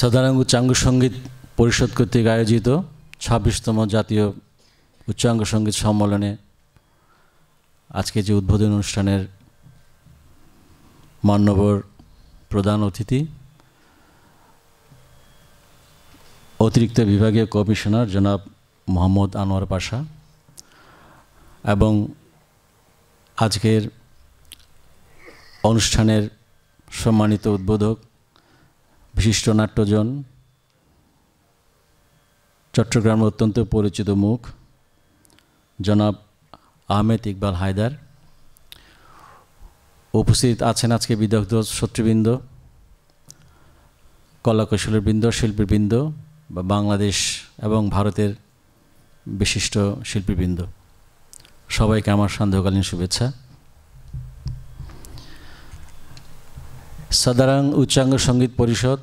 সাধারণ উচ্চাঙ্গ সঙ্গীত পরিষদ কর্তৃক আয়োজিত ছাব্বিশতম জাতীয় উচ্চাঙ্গ সঙ্গীত সম্মেলনে আজকে যে উদ্বোধন অনুষ্ঠানের মান্যবর প্রধান অতিথি অতিরিক্ত বিভাগীয় কমিশনার জনাব মোহাম্মদ আনোয়ার পাশা এবং আজকের অনুষ্ঠানের সম্মানিত উদ্বোধক বিশিষ্ট নাট্যজন চট্টগ্রামের অত্যন্ত পরিচিত মুখ জনাব আহমেদ ইকবাল হায়দার উপস্থিত আছেন আজকে বিদগ্ধ শত্রুবৃন্দ কলাকৌশলের বৃন্দ শিল্পীবৃন্দ বা বাংলাদেশ এবং ভারতের বিশিষ্ট শিল্পীবৃন্দ সবাইকে আমার সান্ধ্যকালীন শুভেচ্ছা সাদারাং উচ্চাঙ্গ সঙ্গীত পরিষদ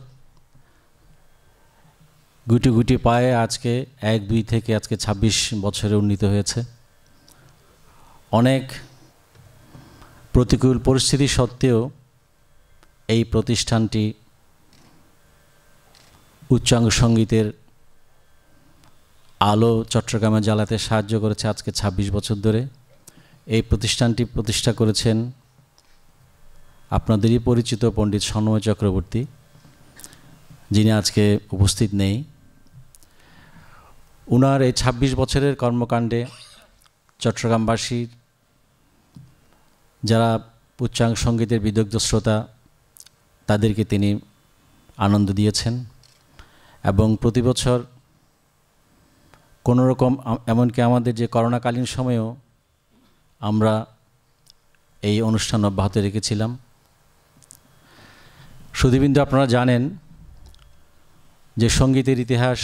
গুটি গুটি পায়ে আজকে এক দুই থেকে আজকে ২৬ বছরে উন্নীত হয়েছে অনেক প্রতিকূল পরিস্থিতি সত্ত্বেও এই প্রতিষ্ঠানটি উচ্চাঙ্গ সঙ্গীতের আলো চট্টগ্রামে জ্বালাতে সাহায্য করেছে আজকে ২৬ বছর ধরে এই প্রতিষ্ঠানটি প্রতিষ্ঠা করেছেন আপনাদেরই পরিচিত পণ্ডিত সন্ময় চক্রবর্তী যিনি আজকে উপস্থিত নেই উনার এই ২৬ বছরের কর্মকাণ্ডে চট্টগ্রামবাসীর যারা উচ্চাঙ্গ সঙ্গীতের বিদগ্ধ শ্রোতা তাদেরকে তিনি আনন্দ দিয়েছেন এবং প্রতি বছর কোনোরকম এমনকি আমাদের যে করোনাকালীন সময়েও আমরা এই অনুষ্ঠান অব্যাহত রেখেছিলাম সুধীবিন্দু আপনারা জানেন যে সঙ্গীতের ইতিহাস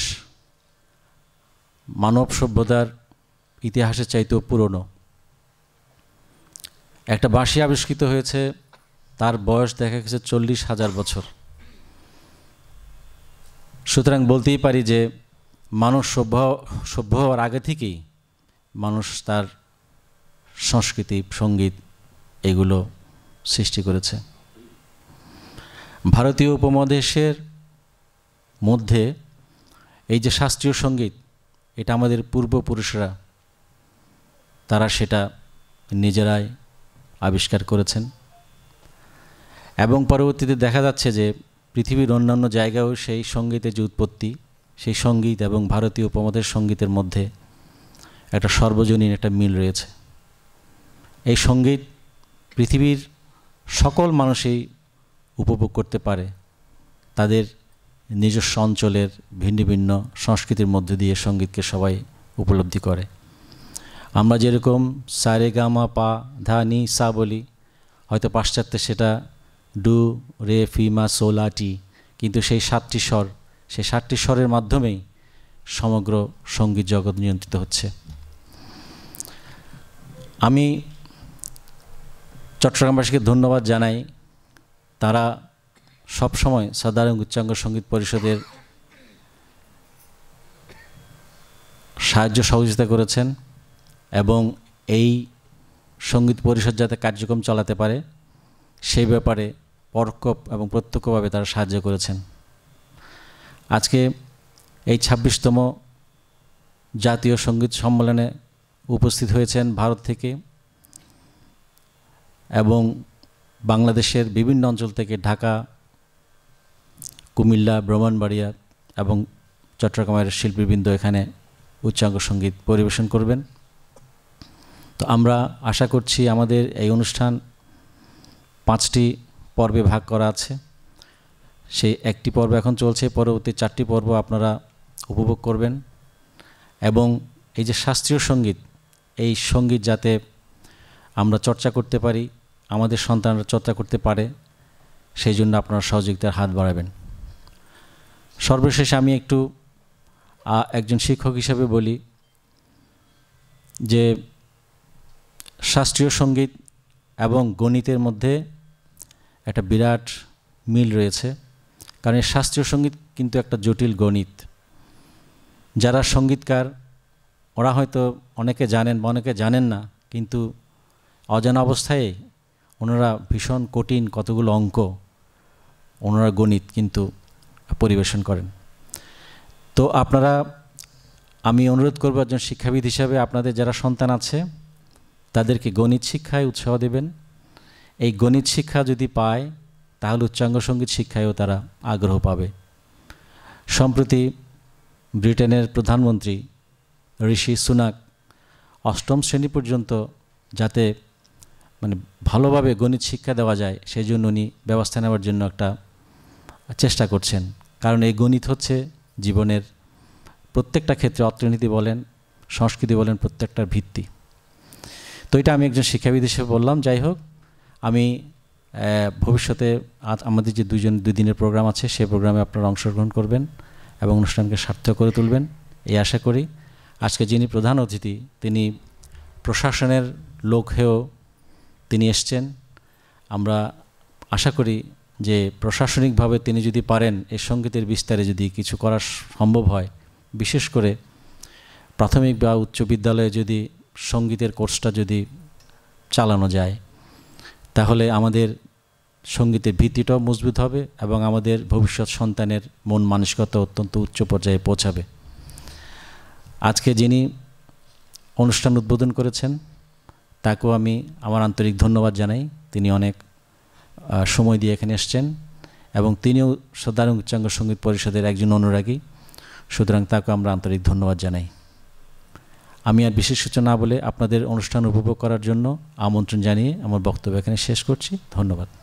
মানব সভ্যতার ইতিহাসের চাইতেও পুরনো একটা বাঁশি আবিষ্কৃত হয়েছে তার বয়স দেখা গেছে চল্লিশ হাজার বছর সুতরাং বলতেই পারি যে মানুষ সভ্য সভ্য হওয়ার আগে থেকেই মানুষ তার সংস্কৃতি সঙ্গীত এগুলো সৃষ্টি করেছে ভারতীয় উপমহাদেশের মধ্যে এই যে শাস্ত্রীয় সঙ্গীত এটা আমাদের পূর্বপুরুষরা তারা সেটা নিজেরাই আবিষ্কার করেছেন এবং পরবর্তীতে দেখা যাচ্ছে যে পৃথিবীর অন্যান্য জায়গায়ও সেই সঙ্গীতের যে উৎপত্তি সেই সঙ্গীত এবং ভারতীয় উপমহাদের সঙ্গীতের মধ্যে একটা সর্বজনীন একটা মিল রয়েছে এই সঙ্গীত পৃথিবীর সকল মানুষই উপভোগ করতে পারে তাদের নিজস্ব অঞ্চলের ভিন্ন ভিন্ন সংস্কৃতির মধ্যে দিয়ে সঙ্গীতকে সবাই উপলব্ধি করে আমরা যেরকম সারে গামা পা ধা নি সা বলি হয়তো পাশ্চাত্যে সেটা ডু রে ফিমা সোলা টি কিন্তু সেই সাতটি স্বর সেই সাতটি স্বরের মাধ্যমেই সমগ্র সঙ্গীত জগৎ নিয়ন্ত্রিত হচ্ছে আমি চট্টগ্রামবাসীকে ধন্যবাদ জানাই তারা সবসময় সাধারণ উচ্চাঙ্গ সঙ্গীত পরিষদের সাহায্য সহযোগিতা করেছেন এবং এই সঙ্গীত পরিষদ যাতে কার্যক্রম চালাতে পারে সেই ব্যাপারে পরকপ এবং প্রত্যক্ষভাবে তারা সাহায্য করেছেন আজকে এই ছাব্বিশতম জাতীয় সঙ্গীত সম্মেলনে উপস্থিত হয়েছেন ভারত থেকে এবং বাংলাদেশের বিভিন্ন অঞ্চল থেকে ঢাকা কুমিল্লা ব্রহ্মণবাড়িয়া এবং চট্টগ্রামের শিল্পীবৃন্দ এখানে উচ্চাঙ্গ সঙ্গীত পরিবেশন করবেন তো আমরা আশা করছি আমাদের এই অনুষ্ঠান পাঁচটি পর্বে ভাগ করা আছে সেই একটি পর্ব এখন চলছে পরবর্তী চারটি পর্ব আপনারা উপভোগ করবেন এবং এই যে শাস্ত্রীয় সঙ্গীত এই সঙ্গীত যাতে আমরা চর্চা করতে পারি আমাদের সন্তানরা চর্চা করতে পারে সেই জন্য আপনারা সহযোগিতার হাত বাড়াবেন সর্বশেষ আমি একটু একজন শিক্ষক হিসেবে বলি যে শাস্ত্রীয় সঙ্গীত এবং গণিতের মধ্যে একটা বিরাট মিল রয়েছে কারণ এই শাস্ত্রীয় সঙ্গীত কিন্তু একটা জটিল গণিত যারা সঙ্গীতকার ওরা হয়তো অনেকে জানেন বা অনেকে জানেন না কিন্তু অজানা অবস্থায় ওনারা ভীষণ কঠিন কতগুলো অঙ্ক ওনারা গণিত কিন্তু পরিবেশন করেন তো আপনারা আমি অনুরোধ করব একজন শিক্ষাবিদ হিসাবে আপনাদের যারা সন্তান আছে তাদেরকে গণিত শিক্ষায় উৎসাহ দেবেন এই গণিত শিক্ষা যদি পায় তাহলে উচ্চাঙ্গ সঙ্গীত শিক্ষায়ও তারা আগ্রহ পাবে সম্প্রতি ব্রিটেনের প্রধানমন্ত্রী ঋষি সুনাক অষ্টম শ্রেণী পর্যন্ত যাতে মানে ভালোভাবে গণিত শিক্ষা দেওয়া যায় সেই জন্য উনি ব্যবস্থা নেওয়ার জন্য একটা চেষ্টা করছেন কারণ এই গণিত হচ্ছে জীবনের প্রত্যেকটা ক্ষেত্রে অর্থনীতি বলেন সংস্কৃতি বলেন প্রত্যেকটার ভিত্তি তো এটা আমি একজন শিক্ষাবিদ হিসেবে বললাম যাই হোক আমি ভবিষ্যতে আজ আমাদের যে দুজন দুই দিনের প্রোগ্রাম আছে সেই প্রোগ্রামে আপনারা অংশগ্রহণ করবেন এবং অনুষ্ঠানকে সার্থক করে তুলবেন এই আশা করি আজকে যিনি প্রধান অতিথি তিনি প্রশাসনের লোক হয়েও তিনি এসছেন আমরা আশা করি যে প্রশাসনিকভাবে তিনি যদি পারেন এ সঙ্গীতের বিস্তারে যদি কিছু করা সম্ভব হয় বিশেষ করে প্রাথমিক বা উচ্চ বিদ্যালয়ে যদি সঙ্গীতের কোর্সটা যদি চালানো যায় তাহলে আমাদের সঙ্গীতের ভিত্তিটাও মজবুত হবে এবং আমাদের ভবিষ্যৎ সন্তানের মন মানসিকতা অত্যন্ত উচ্চ পর্যায়ে পৌঁছাবে আজকে যিনি অনুষ্ঠান উদ্বোধন করেছেন তাকেও আমি আমার আন্তরিক ধন্যবাদ জানাই তিনি অনেক সময় দিয়ে এখানে এসছেন এবং তিনিও সদারুং উচ্চাঙ্গ সঙ্গীত পরিষদের একজন অনুরাগী সুতরাং তাকেও আমরা আন্তরিক ধন্যবাদ জানাই আমি আর বিশেষ কিছু না বলে আপনাদের অনুষ্ঠান উপভোগ করার জন্য আমন্ত্রণ জানিয়ে আমার বক্তব্য এখানে শেষ করছি ধন্যবাদ